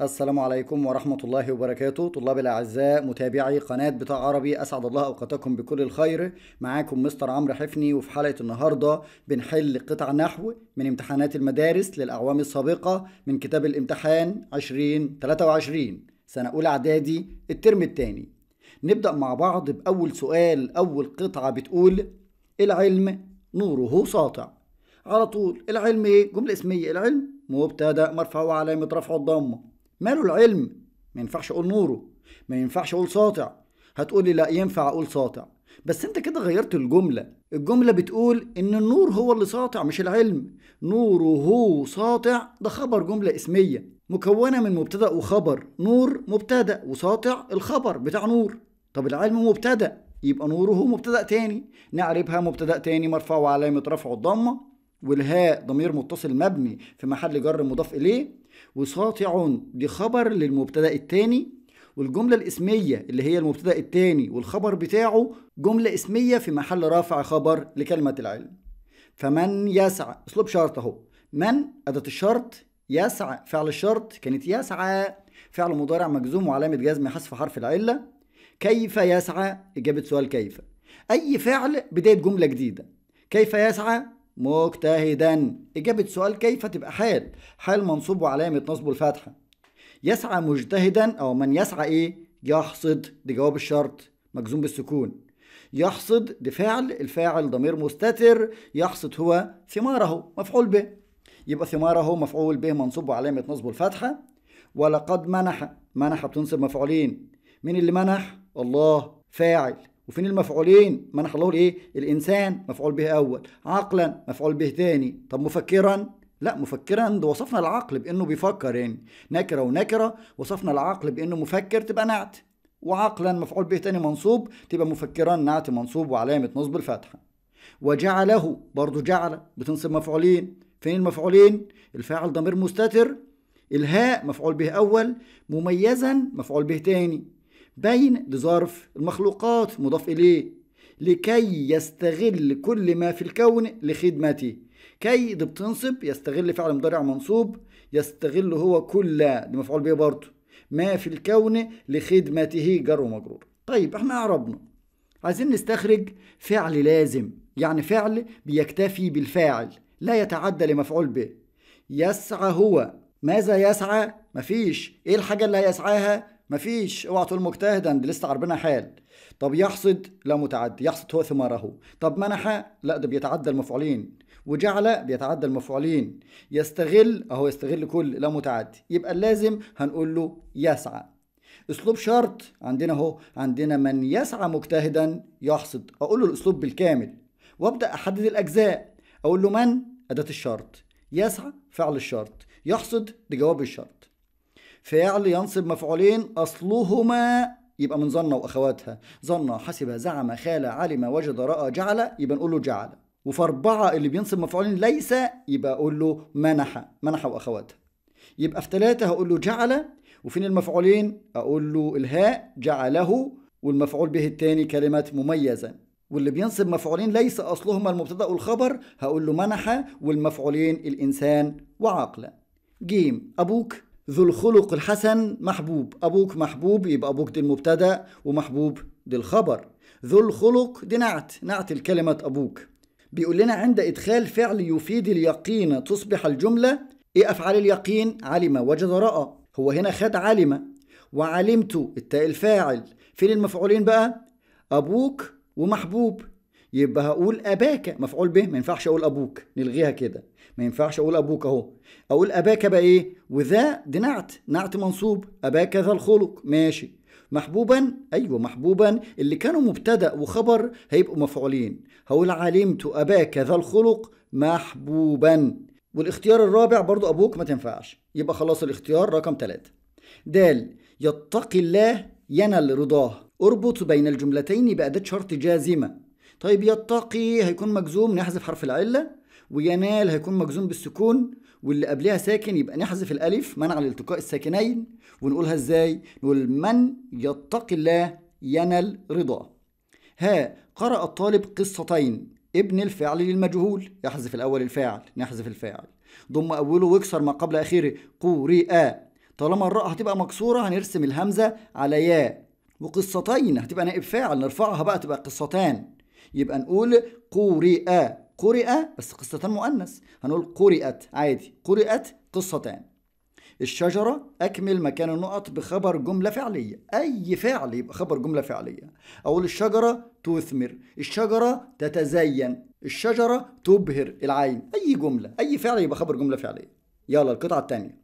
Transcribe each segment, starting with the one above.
السلام عليكم ورحمة الله وبركاته طلاب الأعزاء متابعي قناة بتاع عربي أسعد الله أوقاتكم بكل الخير معاكم مستر عمرو حفني وفي حلقة النهاردة بنحل قطع نحو من امتحانات المدارس للأعوام السابقة من كتاب الامتحان 2023 سنة أولى إعدادي الترم الثاني نبدأ مع بعض بأول سؤال أول قطعة بتقول العلم نوره ساطع على طول العلم ايه؟ جملة اسمية العلم مبتدأ مرفوع علامة رفع الضمه ماله العلم ما ينفعش اقول نوره ما ينفعش اقول ساطع هتقولي لا ينفع اقول ساطع بس انت كده غيرت الجملة الجملة بتقول ان النور هو اللي ساطع مش العلم نوره هو ساطع ده خبر جملة اسمية مكونة من مبتدأ وخبر نور مبتدأ وساطع الخبر بتاع نور طب العلم مبتدأ يبقى نوره هو مبتدأ تاني نعربها مبتدأ تاني مرفوع وعلامه رفعه الضمة والهاء ضمير متصل مبني في محل جر مضاف إليه وساطع لخبر للمبتدأ الثاني والجملة الاسمية اللي هي المبتدأ الثاني والخبر بتاعه جملة اسمية في محل رافع خبر لكلمة العلم فمن يسعى اسلوب شرط اهو من أداة الشرط يسعى فعل الشرط كانت يسعى فعل مضارع مجزوم وعلامة جزم حذف حرف العلة كيف يسعى إجابة سؤال كيف أي فعل بداية جملة جديدة كيف يسعى مجتهدا إجابة سؤال كيف تبقى حال حال منصوب وعلامة نصبه الفتحة يسعى مجتهدا أو من يسعى إيه يحصد دي جواب الشرط مجزوم بالسكون يحصد دي فعل الفاعل ضمير مستتر يحصد هو ثماره مفعول به يبقى ثماره مفعول به منصوب وعلامة نصبه الفتحة ولقد منح منح بتنصب مفعولين مين اللي منح الله فاعل وفين المفعولين ما انا الايه ايه الانسان مفعول به اول عقلا مفعول به ثاني طب مفكرا لا مفكرا ده وصفنا العقل بانه بيفكر يعني نكره ونكره وصفنا العقل بانه مفكر تبقى نعت وعقلا مفعول به تاني منصوب تبقى مفكرا نعت منصوب وعلامه نصب الفتحه وجعله برضه جعل بتنصب مفعولين فين المفعولين الفاعل ضمير مستتر الهاء مفعول به اول مميزا مفعول به تاني بين لظرف المخلوقات مضاف إليه لكي يستغل كل ما في الكون لخدمته كي دي بتنصب يستغل فعل مضارع منصوب يستغل هو كل ده مفعول به برضه ما في الكون لخدمته جر ومجرور طيب احنا عربنا عايزين نستخرج فعل لازم يعني فعل بيكتفي بالفاعل لا يتعدى لمفعول به يسعى هو ماذا يسعى مفيش ايه الحاجه اللي هيسعاها مفيش اوعى تقول مجتهدا ده لسه عربنا حال طب يحصد لا متعدي يحصد هو ثماره طب منح لا ده بيتعدى المفعولين وجعل بيتعدى المفعولين يستغل اهو يستغل كل لا متعدي يبقى اللازم هنقول له يسعى اسلوب شرط عندنا اهو عندنا من يسعى مجتهدا يحصد اقول له الاسلوب بالكامل وابدا احدد الاجزاء اقول له من اداه الشرط يسعى فعل الشرط يحصد دي جواب الشرط فعل ينصب مفعولين أصلهما يبقى من ظن وأخواتها ظن حسب زعم خال علم وجد رأى جعل يبقى نقول له جعل وفي أربعة اللي بينصب مفعولين ليس يبقى أقول له منح منح وأخواتها يبقى في ثلاثة هقول له جعل وفين المفعولين أقول له الهاء جعله والمفعول به الثاني كلمة مميزا واللي بينصب مفعولين ليس أصلهما المبتدأ والخبر هقول له منح والمفعولين الإنسان وعقلا جيم أبوك ذو الخلق الحسن محبوب أبوك محبوب يبقى أبوك دي المبتدأ ومحبوب دي الخبر ذو الخلق دي نعت نعت الكلمة أبوك بيقول لنا عند إدخال فعل يفيد اليقين تصبح الجملة إيه أفعال اليقين علم وجد رأى هو هنا خد علم وعلمت التاء الفاعل فين المفعولين بقى أبوك ومحبوب يبقى هقول أباك مفعول به ما ينفعش أقول أبوك نلغيها كده ما ينفعش اقول ابوك اهو اقول اباك بقى ايه وذا دي نعت نعت منصوب اباك ذا الخلق ماشي محبوبا ايوه محبوبا اللي كانوا مبتدا وخبر هيبقوا مفعولين هقول علمت اباك ذا الخلق محبوبا والاختيار الرابع برضو ابوك ما تنفعش يبقى خلاص الاختيار رقم ثلاثة دال يتقي الله ينال رضاه اربط بين الجملتين بأداة شرط جازمة طيب يتقي هيكون مجزوم نحذف حرف العلة وينال هيكون مجزوم بالسكون واللي قبلها ساكن يبقى نحذف الالف منع الالتقاء الساكنين ونقولها ازاي نقول من يتقي الله ينال رضاه ها قرأ الطالب قصتين ابن الفعل للمجهول يحذف الأول الفاعل نحذف الفاعل ضم أوله واكسر ما قبل آخره قورئ طالما الراء هتبقى مكسورة هنرسم الهمزة على ياء وقصتين هتبقى نائب فاعل نرفعها بقى تبقى قصتان يبقى نقول قورئ قرئ بس قصتان مؤنث هنقول قرئت عادي قرئت قصتان الشجرة أكمل مكان النقط بخبر جملة فعلية أي فعل يبقى خبر جملة فعلية أقول الشجرة تثمر الشجرة تتزين الشجرة تبهر العين أي جملة أي فعل يبقى خبر جملة فعلية يلا القطعة الثانية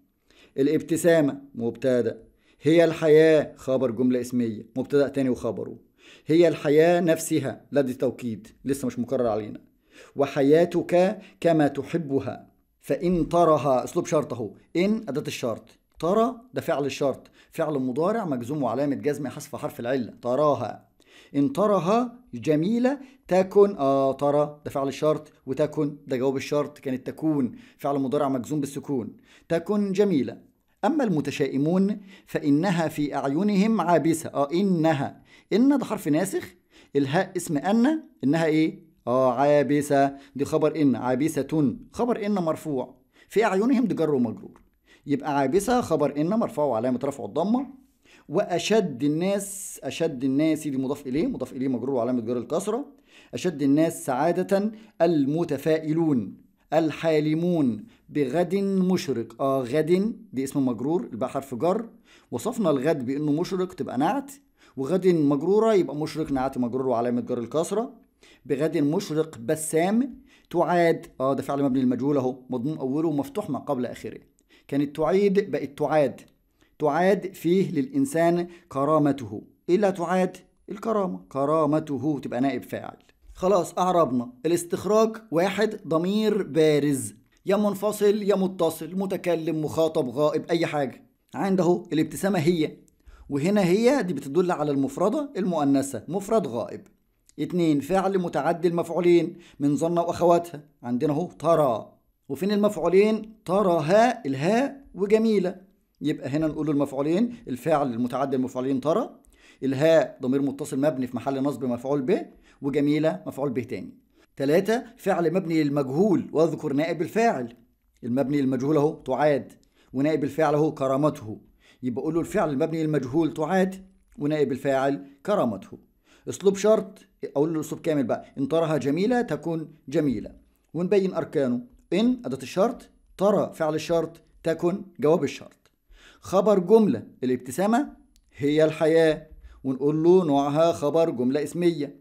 الابتسامة مبتدأ هي الحياة خبر جملة اسمية مبتدأ تاني وخبره هي الحياة نفسها لدي توكيد لسه مش مكرر علينا وحياتك كما تحبها فإن ترها أسلوب شرط أهو إن أداة الشرط ترى ده فعل الشرط فعل مضارع مجزوم وعلامة جزمه حذف حرف العلة تراها إن ترها جميلة تكن آه ترى ده فعل الشرط وتكن ده جواب الشرط كانت تكون فعل مضارع مجزوم بالسكون تكن جميلة أما المتشائمون فإنها في أعينهم عابسة آه إنها إن ده حرف ناسخ الهاء اسم أن إنها إيه اه عابسة دي خبر إن عابسة خبر إن مرفوع في أعينهم دي جر ومجرور يبقى عابسة خبر إن مرفوع وعلامة رفع الضمة وأشد الناس أشد الناس دي مضاف إليه مضاف إليه مجرور وعلامة جر الكسرة أشد الناس سعادة المتفائلون الحالمون بغد مشرق آه غد دي اسم مجرور يبقى حرف جر وصفنا الغد بإنه مشرق تبقى نعت وغد مجرورة يبقى مشرق نعت مجرور وعلامة جر الكسرة بغد مشرق بسام تعاد اه ده فعل مبني للمجهول اهو مضموم اوله ومفتوح ما قبل اخره كانت تعيد بقت تعاد تعاد فيه للانسان كرامته إيه الا تعاد الكرامه كرامته تبقى نائب فاعل خلاص اعربنا الاستخراج واحد ضمير بارز يا منفصل يا متصل متكلم مخاطب غائب اي حاجه عند اهو الابتسامه هي وهنا هي دي بتدل على المفردة المؤنثة مفرد غائب اتنين فعل متعدي المفعولين من ظن وأخواتها عندنا اهو ترى وفين المفعولين ترى ها الهاء وجميلة يبقى هنا نقول المفعولين الفعل المتعدي المفعولين ترى الهاء ضمير متصل مبني في محل نصب مفعول به وجميلة مفعول به تاني ثلاثة فعل مبني للمجهول واذكر نائب الفاعل المبني للمجهول اهو تعاد ونائب الفاعل اهو كرامته يبقى قول له الفعل المبني للمجهول تعاد ونائب الفاعل كرامته اسلوب شرط اقول له اسلوب كامل بقى ان تراها جميله تكون جميله ونبين اركانه ان اداه الشرط ترى فعل الشرط تكن جواب الشرط خبر جمله الابتسامه هي الحياه ونقول له نوعها خبر جمله اسميه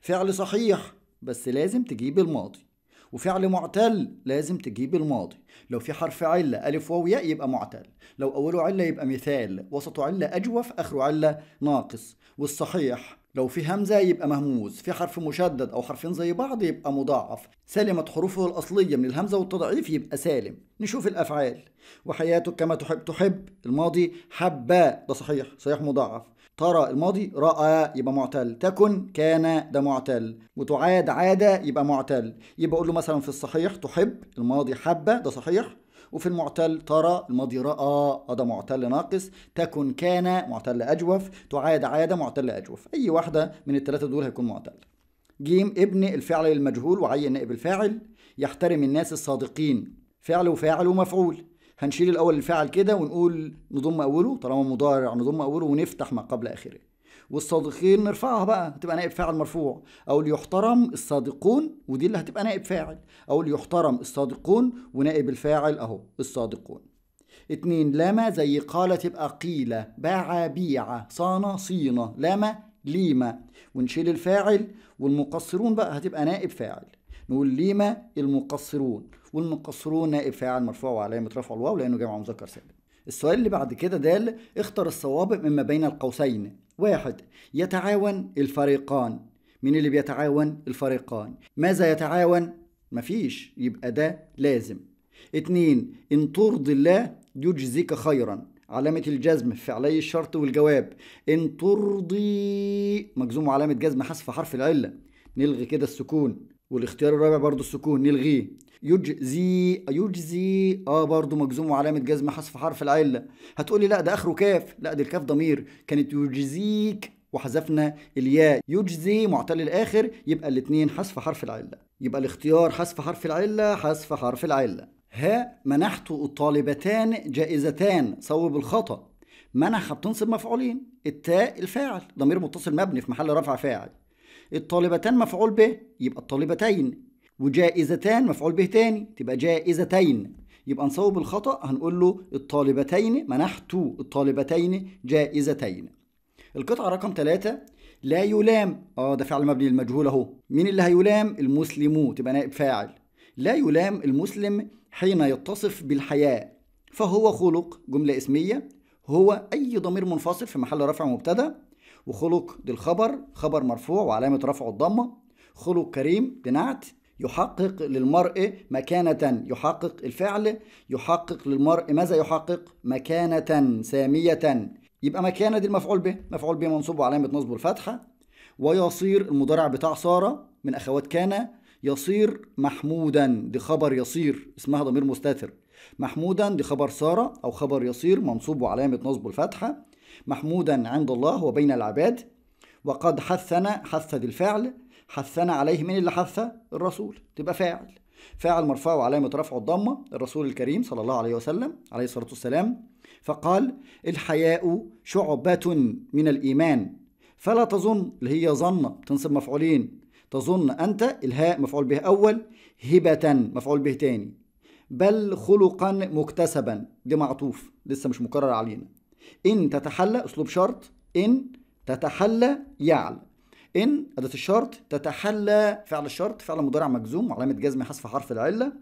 فعل صحيح بس لازم تجيب الماضي وفعل معتل لازم تجيب الماضي لو في حرف علة ألف واو ياء يبقى معتل لو أوله علة يبقى مثال وسطه علة أجوف آخره علة ناقص والصحيح لو في همزة يبقى مهموز في حرف مشدد أو حرفين زي بعض يبقى مضاعف سلمت حروفه الأصلية من الهمزة والتضعيف يبقى سالم نشوف الأفعال وحياتك كما تحب تحب الماضي حباء ده صحيح صحيح مضاعف ترى الماضي رأى يبقى معتل تكن كان ده معتل وتعاد عاد يبقى معتل يبقى أقول له مثلا في الصحيح تحب الماضي حبة ده صحيح وفي المعتل ترى الماضي رأى هذا معتل ناقص تكن كان معتل أجوف تعاد عاد معتل أجوف أي واحدة من الثلاثة دول هيكون معتل جيم ابن الفعل المجهول وعين نائب الفاعل يحترم الناس الصادقين فعل وفاعل ومفعول هنشيل الأول الفاعل كده ونقول نضم أوله طالما مضارع نضم أوله ونفتح ما قبل آخره والصادقين نرفعها بقى تبقى نائب فاعل مرفوع او ليحترم الصادقون ودي اللي هتبقى نائب فاعل او ليحترم الصادقون ونائب الفاعل اهو الصادقون اتنين لما زي قال تبقى قيل باع بيع صان صينة لما ليما ونشيل الفاعل والمقصرون بقى هتبقى نائب فاعل نقول ليما المقصرون والمقصرون نائب فاعل مرفوع وعلامة رفع الواو لأنه جمع مذكر ثابت السؤال اللي بعد كده دال اختر الصوابق مما بين القوسين واحد يتعاون الفريقان مين اللي بيتعاون الفريقان ماذا يتعاون مفيش يبقى ده لازم اتنين ان ترضي الله يجزيك خيرا علامة الجزم في علي الشرط والجواب إن ترضي مجزوم وعلامة جزم حذف حرف العلة نلغي كده السكون والاختيار الرابع برضو السكون نلغيه يجزي يجزي اه برضه مجزوم وعلامه جزم حذف حرف العله هتقولي لا ده اخره كاف لا دي الكاف ضمير كانت يجزيك وحذفنا الياء يجزي معتل الاخر يبقى الاثنين حذف حرف العله يبقى الاختيار حذف حرف العله حذف حرف العله ها منحت الطالبتان جائزتان صوب الخطا منح بتنصب مفعولين التاء الفاعل ضمير متصل مبني في محل رفع فاعل الطالبتان مفعول به يبقى الطالبتين وجائزتان مفعول به تاني تبقى جائزتين يبقى نصوب الخطأ هنقول له الطالبتين منحت الطالبتين جائزتين القطعة رقم ثلاثة لا يلام اه ده فعل مبني للمجهول اهو مين اللي هيلام المسلمو تبقى نائب فاعل لا يلام المسلم حين يتصف بالحياء فهو خلق جملة اسمية هو أي ضمير منفصل في محل رفع مبتدأ وخلق دي الخبر خبر مرفوع وعلامة رفعه الضمة خلق كريم بنعت نعت يحقق للمرء مكانة يحقق الفعل يحقق للمرء ماذا يحقق مكانة سامية يبقى مكانة دي المفعول به مفعول به منصوب وعلامة نصبه الفتحة ويصير المضارع بتاع سارة من أخوات كان يصير محمودا دي خبر يصير اسمها ضمير مستتر محمودا دي خبر سارة أو خبر يصير منصوب وعلامة نصبه الفتحة محمودا عند الله وبين العباد وقد حثنا حث الفعل حثنا عليه مين اللي حث الرسول تبقى فاعل فاعل مرفوع وعلامة رفعه الضمة الرسول الكريم صلى الله عليه وسلم عليه الصلاة والسلام فقال الحياء شعبة من الإيمان فلا تظن اللي هي ظنة تنصب مفعولين تظن أنت الهاء مفعول به أول هبة مفعول به تاني بل خلقا مكتسبا دي معطوف لسه مش مكرر علينا إن تتحلى أسلوب شرط إن تتحلى يعلى ان اداه الشرط تتحلى فعل الشرط فعل مضارع مجزوم وعلامه جزم حذف حرف العله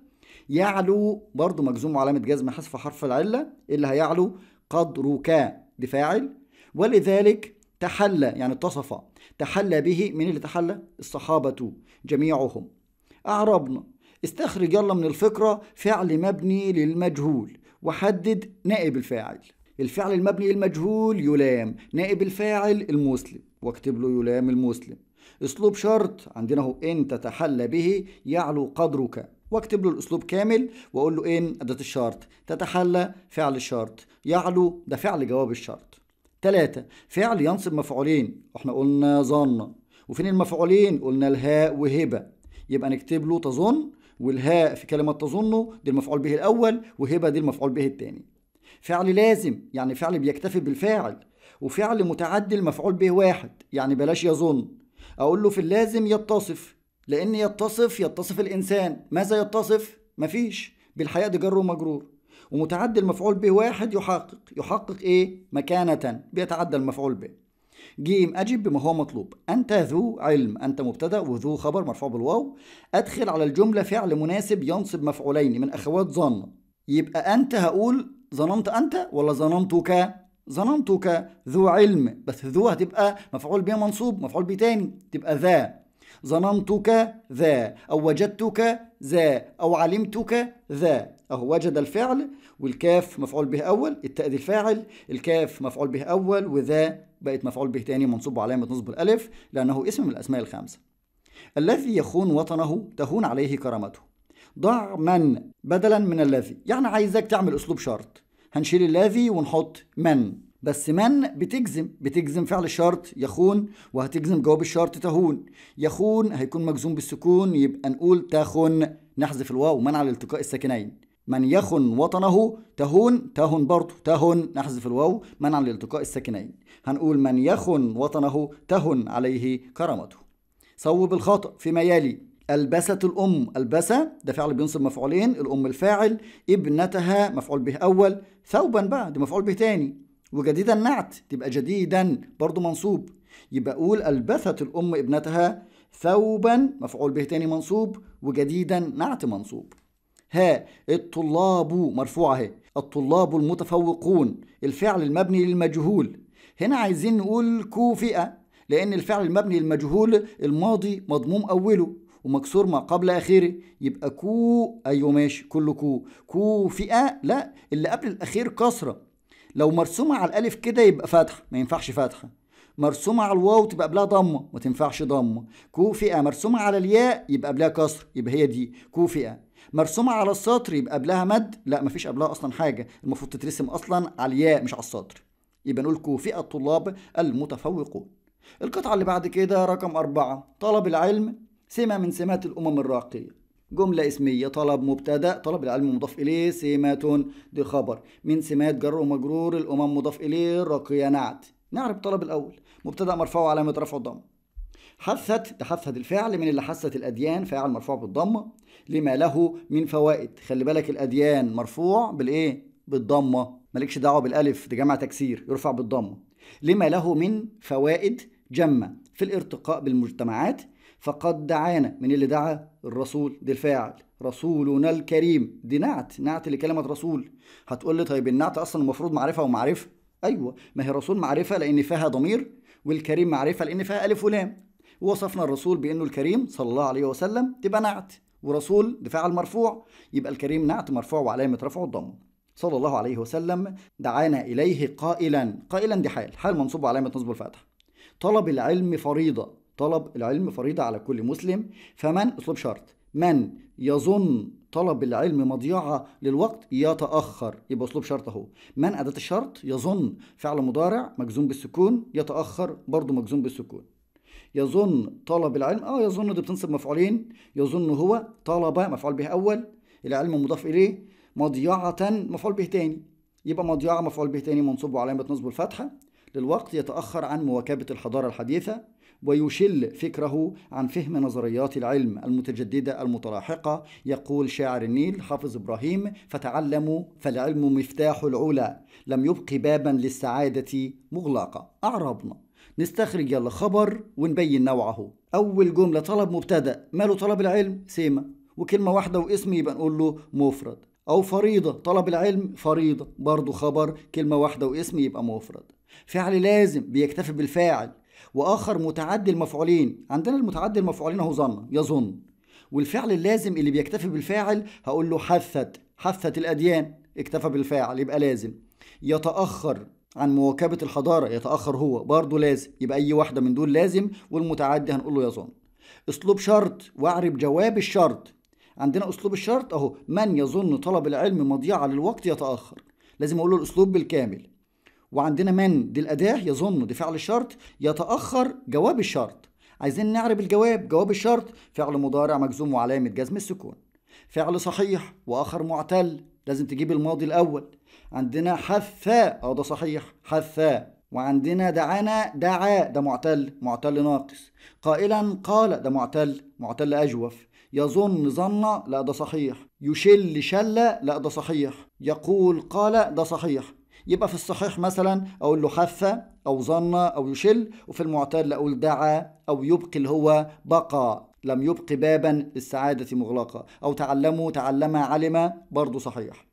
يعلو برضو مجزوم وعلامه جزم حذف حرف العله اللي هيعلو قدرك لفاعل ولذلك تحلى يعني اتصف تحلى به من اللي تحلى الصحابه جميعهم اعربنا استخرج يلا من الفقره فعل مبني للمجهول وحدد نائب الفاعل الفعل المبني المجهول يلام نائب الفاعل المسلم واكتب له يلام المسلم اسلوب شرط عندنا هو ان تتحلى به يعلو قدرك واكتب له الاسلوب كامل واقول له ان اداه الشرط تتحلى فعل الشرط يعلو ده فعل جواب الشرط ثلاثة فعل ينصب مفعولين احنا قلنا ظن وفين المفعولين قلنا الهاء وهبة يبقى نكتب له تظن والهاء في كلمة تظنه دي المفعول به الأول وهبة دي المفعول به الثاني فعل لازم يعني فعل بيكتفي بالفاعل وفعل متعد المفعول به واحد يعني بلاش يظن أقول له في اللازم يتصف لأن يتصف يتصف الإنسان ماذا يتصف؟ مفيش بالحياة دي جر ومجرور ومتعد المفعول به واحد يحقق يحقق إيه؟ مكانة بيتعدى المفعول به جيم أجب بما هو مطلوب أنت ذو علم أنت مبتدأ وذو خبر مرفوع بالواو أدخل على الجملة فعل مناسب ينصب مفعولين من أخوات ظن يبقى أنت هقول ظننت أنت ولا ظننتك ظننتك ذو علم بس ذو هتبقى مفعول به منصوب مفعول به تاني تبقى ذا ظننتك ذا أو وجدتك ذا أو علمتك ذا أهو وجد الفعل والكاف مفعول به أول التأذي الفاعل الكاف مفعول به أول وذا بقت مفعول به تاني منصوب وعلامه نصب الألف لأنه اسم من الأسماء الخمسة الذي يخون وطنه تهون عليه كرامته ضع من بدلا من الذي يعني عايزك تعمل أسلوب شرط هنشيل الذي ونحط من بس من بتجزم بتجزم فعل الشرط يخون وهتجزم جواب الشرط تهون يخون هيكون مجزوم بالسكون يبقى نقول تخن نحذف الواو منع الالتقاء الساكنين من يخن وطنه تهون تهن برضه تهن نحذف الواو منع الالتقاء الساكنين هنقول من يخن وطنه تهن عليه كرامته صوب الخطأ فيما يلي ألبست الأم ألبسة ده فعل بينصب مفعولين الأم الفاعل ابنتها مفعول به أول ثوبا بقى ده مفعول به تاني وجديدا نعت تبقى جديدا برضو منصوب يبقى أقول ألبثت الأم ابنتها ثوبا مفعول به تاني منصوب وجديدا نعت منصوب ها الطلاب مرفوعة اهي الطلاب المتفوقون الفعل المبني للمجهول هنا عايزين نقول كوفئة لأن الفعل المبني للمجهول الماضي مضموم أوله ومكسور ما قبل اخره يبقى كو ايوه ماشي كله كو كو فئه لا اللي قبل الاخير كسره لو مرسومه على الالف كده يبقى فتحه ما ينفعش فتحه مرسومه على الواو تبقى قبلها ضمه ما تنفعش ضمه كوفئه مرسومه على الياء يبقى قبلها كسر يبقى هي دي كوفئه مرسومه على السطر يبقى قبلها مد لا مفيش قبلها اصلا حاجه المفروض تترسم اصلا على الياء مش على السطر يبقى نقول كو فئة الطلاب المتفوقون القطعه اللي بعد كده رقم أربعة طلب العلم سمة من سمات الأمم الراقية جملة اسمية طلب مبتدأ طلب العلم مضاف إليه سمة دي خبر من سمات جر ومجرور الأمم مضاف إليه راقية نعت نعرف طلب الأول مبتدأ مرفوع وعلامة رفع الضم حثت تحثت الفعل من اللي حثت الأديان فاعل مرفوع بالضمة لما له من فوائد خلي بالك الأديان مرفوع بالإيه؟ بالضمة مالكش دعوة بالألف دي جمع تكسير يرفع بالضمة لما له من فوائد جمة في الارتقاء بالمجتمعات فقد دعانا من اللي دعا الرسول دي الفاعل رسولنا الكريم دي نعت نعت لكلمة رسول هتقول لي طيب النعت أصلا المفروض معرفة ومعرفة أيوة ما هي رسول معرفة لأن فيها ضمير والكريم معرفة لأن فيها ألف ولام ووصفنا الرسول بأنه الكريم صلى الله عليه وسلم تبقى نعت ورسول ده المرفوع مرفوع يبقى الكريم نعت مرفوع وعلامة رفعه الضم صلى الله عليه وسلم دعانا إليه قائلا قائلا دي حال حال منصوب وعلامة نصب الفتح طلب العلم فريضة طلب العلم فريضة على كل مسلم فمن أسلوب شرط من يظن طلب العلم مضيعة للوقت يتأخر يبقى أسلوب شرط أهو من أداة الشرط يظن فعل مضارع مجزوم بالسكون يتأخر برضه مجزوم بالسكون يظن طلب العلم اه يظن دي بتنصب مفعولين يظن هو طلب مفعول به أول العلم مضاف إليه مضيعة مفعول به تاني يبقى مضيعة مفعول به تاني منصوب وعلامة نصب الفتحة للوقت يتأخر عن مواكبة الحضارة الحديثة ويشل فكره عن فهم نظريات العلم المتجددة المتلاحقة يقول شاعر النيل حافظ إبراهيم فتعلموا فالعلم مفتاح العلا لم يبق بابا للسعادة مغلقة أعربنا نستخرج يلا خبر ونبين نوعه أول جملة طلب مبتدأ ماله طلب العلم سيمة وكلمة واحدة واسم يبقى نقول له مفرد أو فريضة طلب العلم فريضة برضه خبر كلمة واحدة واسم يبقى مفرد فعل لازم بيكتفي بالفاعل واخر متعدي المفعولين عندنا المتعدي المفعولين اهو ظن يظن والفعل اللازم اللي بيكتفي بالفاعل هقول له حثت حثت الاديان اكتفى بالفاعل يبقى لازم يتاخر عن مواكبه الحضاره يتاخر هو برضه لازم يبقى اي واحده من دول لازم والمتعدي هنقول له يظن اسلوب شرط واعرب جواب الشرط عندنا اسلوب الشرط اهو من يظن طلب العلم مضيعه للوقت يتاخر لازم اقول له الاسلوب بالكامل وعندنا من دي الأداة يظن دي فعل الشرط يتأخر جواب الشرط عايزين نعرب الجواب جواب الشرط فعل مضارع مجزوم وعلامة جزم السكون فعل صحيح وآخر معتل لازم تجيب الماضي الأول عندنا حثا أه ده صحيح حثا وعندنا دعانا دعاء ده معتل معتل ناقص قائلا قال ده معتل معتل أجوف يظن ظن لا ده صحيح يشل شل لا ده صحيح يقول قال ده صحيح يبقى في الصحيح مثلا أقول له حث أو ظن أو يشل وفي المعتاد أقول دعا أو يبقي اللي هو بقى لم يبق بابا للسعادة مغلقة أو تعلموا تعلم علم برضو صحيح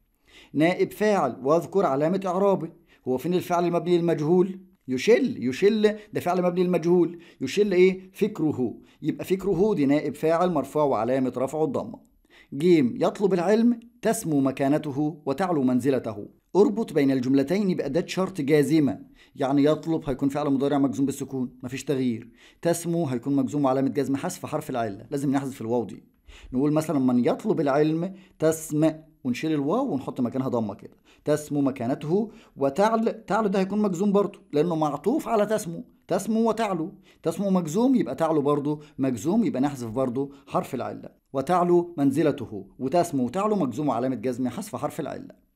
نائب فاعل واذكر علامة إعرابه هو فين الفعل المبني للمجهول يشل يشل ده فعل مبني للمجهول يشل ايه فكره يبقى فكره دي نائب فاعل مرفوع وعلامة رفعه الضمه جيم يطلب العلم تسمو مكانته وتعلو منزلته اربط بين الجملتين بأداة شرط جازمة يعني يطلب هيكون فعل مضارع مجزوم بالسكون مفيش تغيير تسمو هيكون مجزوم وعلامة جزم حذف حرف العلة لازم نحذف الواو دي نقول مثلا من يطلب العلم تسم ونشيل الواو ونحط مكانها ضمه كده تسمو مكانته وتعل تعلو ده هيكون مجزوم برضه لانه معطوف على تسمو تسمو وتعلو تسمو مجزوم يبقى تعلو برضه مجزوم يبقى نحذف برضه حرف العله وتعلو منزلته وتسمو وتعلو مجزوم علامه جزم حذف حرف العله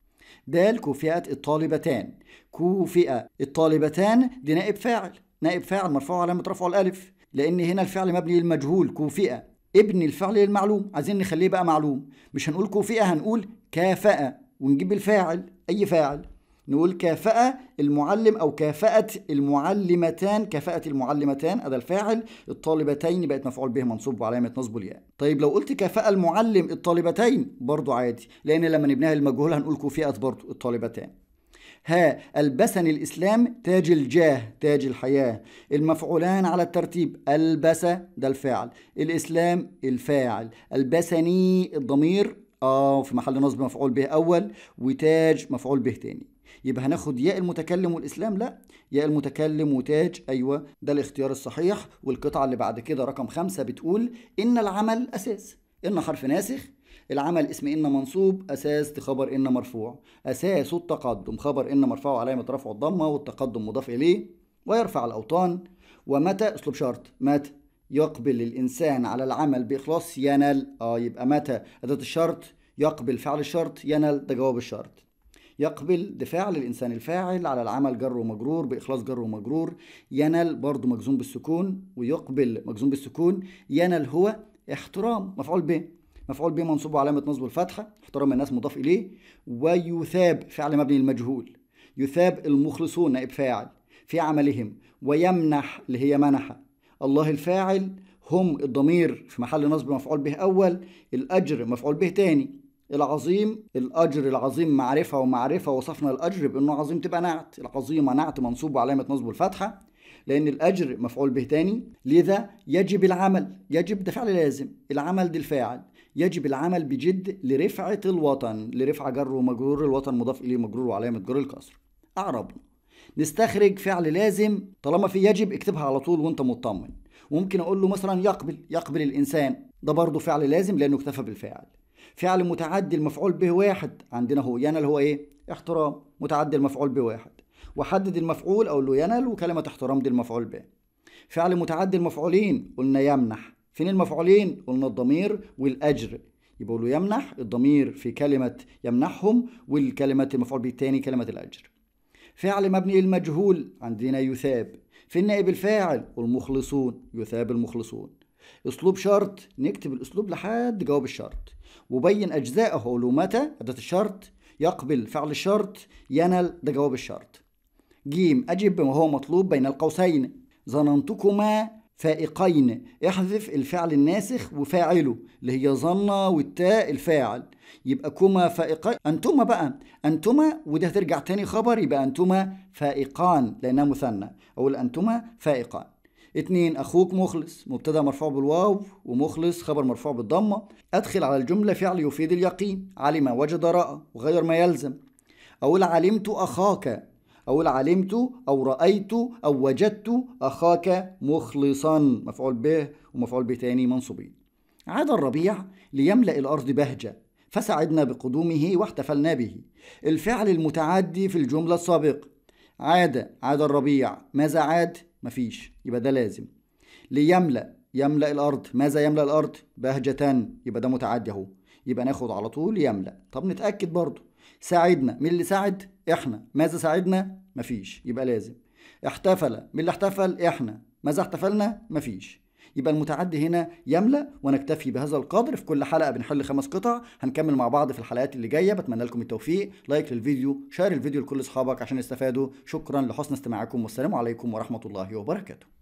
د كوفئة الطالبتان كوفئة الطالبتان دي نائب فاعل نائب فاعل مرفوع علامة رفع الألف لأن هنا الفعل مبني للمجهول كوفئة ابن الفعل للمعلوم عايزين نخليه بقى معلوم مش هنقول كوفئة هنقول كافأ ونجيب الفاعل أي فاعل نقول كافأ المعلم أو كافأت المعلمتان كافأت المعلمتان هذا الفاعل الطالبتين بقت مفعول به منصوب وعلامة نصب الياء طيب لو قلت كافأ المعلم الطالبتين برضو عادي لأن لما نبنيها للمجهول هنقول كفئت برضو الطالبتان ها ألبسني الإسلام تاج الجاه تاج الحياة المفعولان على الترتيب ألبس ده الفاعل الإسلام الفاعل ألبسني الضمير آه في محل نصب مفعول به أول وتاج مفعول به تاني يبقى هناخد ياء المتكلم والإسلام لا ياء المتكلم وتاج أيوة ده الاختيار الصحيح والقطعة اللي بعد كده رقم خمسة بتقول إن العمل أساس إن حرف ناسخ العمل اسم إن منصوب أساس خبر إن مرفوع أساس التقدم خبر إن مرفوع علامة رفع الضمة والتقدم مضاف إليه ويرفع الأوطان ومتى أسلوب شرط متى يقبل الإنسان على العمل بإخلاص ينال آه يبقى متى أداة الشرط يقبل فعل الشرط ينال ده جواب الشرط يقبل دفاع للإنسان الفاعل على العمل جر ومجرور بإخلاص جر ومجرور ينال برضو مجزوم بالسكون ويقبل مجزوم بالسكون ينال هو احترام مفعول به مفعول به منصوب علامة نصب الفتحة احترام الناس مضاف إليه ويثاب فعل مبني للمجهول يثاب المخلصون نائب فاعل في عملهم ويمنح اللي هي منحة الله الفاعل هم الضمير في محل نصب مفعول به أول الأجر مفعول به تاني العظيم الأجر العظيم معرفة ومعرفة وصفنا الأجر بأنه عظيم تبقى نعت العظيمة نعت منصوب وعلامة نصبه الفتحة لأن الأجر مفعول به تاني لذا يجب العمل يجب ده فعل لازم العمل ده الفاعل يجب العمل بجد لرفعة الوطن لرفعة جر ومجرور الوطن مضاف إليه مجرور وعلامة جر الكسر اعرب نستخرج فعل لازم طالما في يجب اكتبها على طول وانت مطمن وممكن اقول له مثلا يقبل يقبل الانسان ده برضه فعل لازم لانه اكتفى بالفاعل فعل متعدي المفعول به واحد عندنا هو ينال هو ايه احترام متعدي المفعول به واحد وحدد المفعول اقول له ينال وكلمه احترام دي المفعول به فعل متعدي المفعولين قلنا يمنح فين المفعولين قلنا الضمير والاجر يبقى له يمنح الضمير في كلمه يمنحهم والكلمه المفعول به الثاني كلمه الاجر فعل مبني المجهول عندنا يثاب في النائب الفاعل والمخلصون يثاب المخلصون اسلوب شرط نكتب الاسلوب لحد جواب الشرط وبين اجزائه لو متى اداه الشرط يقبل فعل الشرط ينل ده جواب الشرط جيم اجب ما هو مطلوب بين القوسين ظننتكما فائقين احذف الفعل الناسخ وفاعله اللي هي ظنة والتاء الفاعل يبقى كما فائقين انتما بقى انتما وده هترجع تاني خبر يبقى انتما فائقان لانها مثنى اقول انتما فائقان اتنين أخوك مخلص مبتدأ مرفوع بالواو ومخلص خبر مرفوع بالضمة أدخل على الجملة فعل يفيد اليقين علم وجد رأى وغير ما يلزم أقول علمت أخاك أقول علمت أو رأيت أو وجدت أخاك مخلصا مفعول به ومفعول به تاني منصوبين عاد الربيع ليملأ الأرض بهجة فسعدنا بقدومه واحتفلنا به الفعل المتعدي في الجملة السابقة عاد عاد الربيع ماذا عاد مفيش يبقى ده لازم ليملأ يملأ الأرض ماذا يملأ الأرض بهجة يبقى ده متعدي أهو يبقى ناخد على طول يملأ طب نتأكد برضو ساعدنا مين اللي ساعد إحنا ماذا ساعدنا مفيش يبقى لازم احتفل مين اللي احتفل إحنا ماذا احتفلنا مفيش يبقى المتعدي هنا يملا ونكتفي بهذا القدر في كل حلقه بنحل خمس قطع هنكمل مع بعض في الحلقات اللي جايه بتمنى لكم التوفيق لايك للفيديو شير الفيديو لكل اصحابك عشان يستفادوا شكرا لحسن استماعكم والسلام عليكم ورحمه الله وبركاته